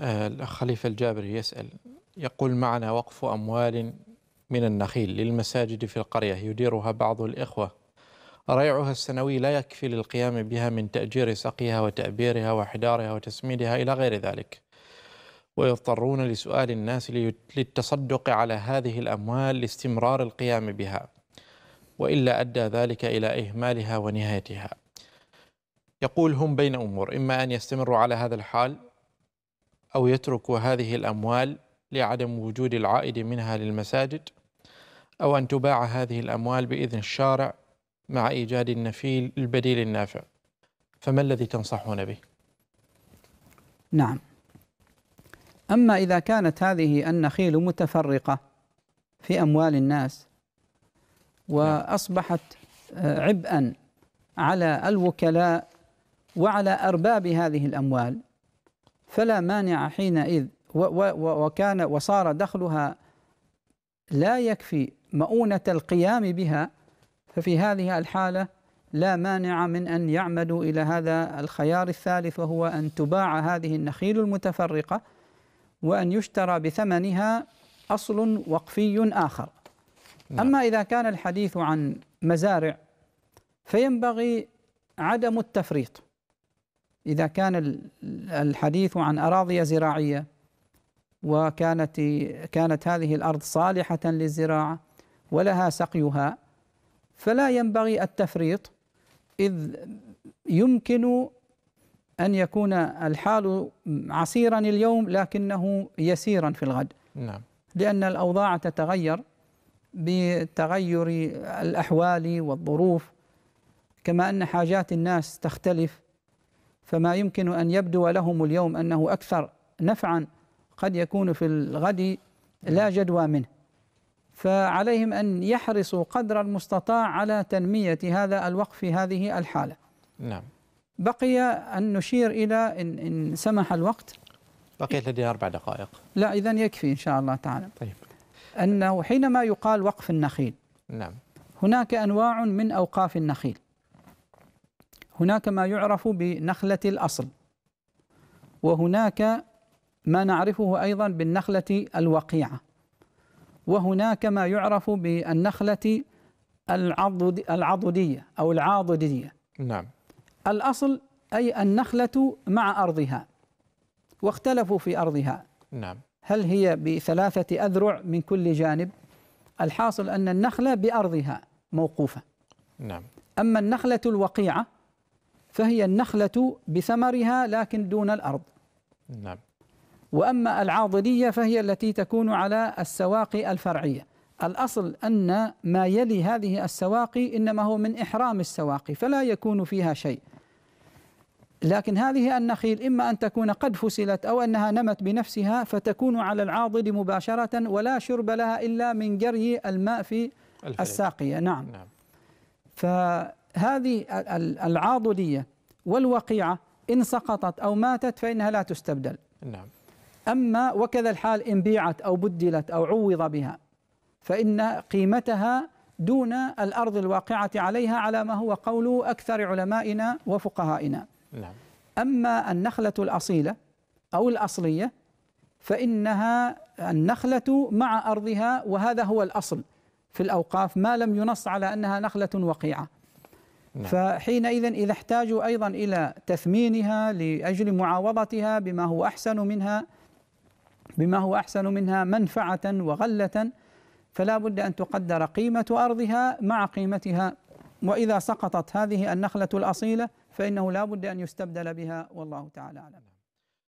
الأخ خليفة الجابري يسأل يقول معنا وقف أموال من النخيل للمساجد في القرية يديرها بعض الإخوة ريعها السنوي لا يكفي للقيام بها من تأجير سقيها وتأبيرها وحدارها وتسميدها إلى غير ذلك ويضطرون لسؤال الناس للتصدق على هذه الأموال لاستمرار القيام بها وإلا أدى ذلك إلى إهمالها ونهايتها يقول هم بين أمور إما أن يستمروا على هذا الحال أو يترك هذه الأموال لعدم وجود العائد منها للمساجد أو أن تباع هذه الأموال بإذن الشارع مع إيجاد النفيل البديل النافع فما الذي تنصحون به؟ نعم أما إذا كانت هذه النخيل متفرقة في أموال الناس وأصبحت آه، عبئا على الوكلاء وعلى أرباب هذه الأموال فلا مانع حينئذ وكان وصار دخلها لا يكفي مؤونة القيام بها ففي هذه الحالة لا مانع من أن يعمدوا إلى هذا الخيار الثالث وهو أن تباع هذه النخيل المتفرقة وأن يشترى بثمنها أصل وقفي آخر نعم. أما إذا كان الحديث عن مزارع فينبغي عدم التفريط إذا كان الحديث عن أراضي زراعية وكانت كانت هذه الأرض صالحة للزراعة ولها سقيها فلا ينبغي التفريط إذ يمكن أن يكون الحال عسيرا اليوم لكنه يسيرا في الغد نعم. لأن الأوضاع تتغير بتغير الأحوال والظروف كما أن حاجات الناس تختلف فما يمكن أن يبدو لهم اليوم أنه أكثر نفعا قد يكون في الغد لا نعم. جدوى منه فعليهم أن يحرصوا قدر المستطاع على تنمية هذا الوقف في هذه الحالة نعم بقي أن نشير إلى إن, إن سمح الوقت بقيت لدي أربع دقائق لا إذا يكفي إن شاء الله تعالى طيب أنه حينما يقال وقف النخيل نعم هناك أنواع من أوقاف النخيل هناك ما يعرف بنخلة الأصل وهناك ما نعرفه أيضا بالنخلة الوقيعة وهناك ما يعرف بالنخلة العضد العضدية أو العاضدية نعم الأصل أي النخلة مع أرضها واختلفوا في أرضها نعم هل هي بثلاثة أذرع من كل جانب الحاصل أن النخلة بأرضها موقوفة نعم أما النخلة الوقيعة فهي النخلة بثمرها لكن دون الأرض نعم وأما العاضدية فهي التي تكون على السواقي الفرعية الأصل أن ما يلي هذه السواقي إنما هو من إحرام السواقي فلا يكون فيها شيء لكن هذه النخيل إما أن تكون قد فسلت أو أنها نمت بنفسها فتكون على العاضد مباشرة ولا شرب لها إلا من جري الماء في الفريق. الساقية نعم, نعم. هذه العاضدية والوقيعة إن سقطت أو ماتت فإنها لا تستبدل نعم أما وكذا الحال إن بيعت أو بدلت أو عوض بها فإن قيمتها دون الأرض الواقعة عليها على ما هو قول أكثر علمائنا وفقهائنا نعم. أما النخلة الأصيلة أو الأصلية فإنها النخلة مع أرضها وهذا هو الأصل في الأوقاف ما لم ينص على أنها نخلة وقيعة نعم. فحينئذ إذا احتاجوا أيضا إلى تثمينها لأجل معاوضتها بما هو أحسن منها بما هو أحسن منها منفعة وغلة فلا بد أن تقدر قيمة أرضها مع قيمتها وإذا سقطت هذه النخلة الأصيلة فإنه لا بد أن يستبدل بها والله تعالى أعلم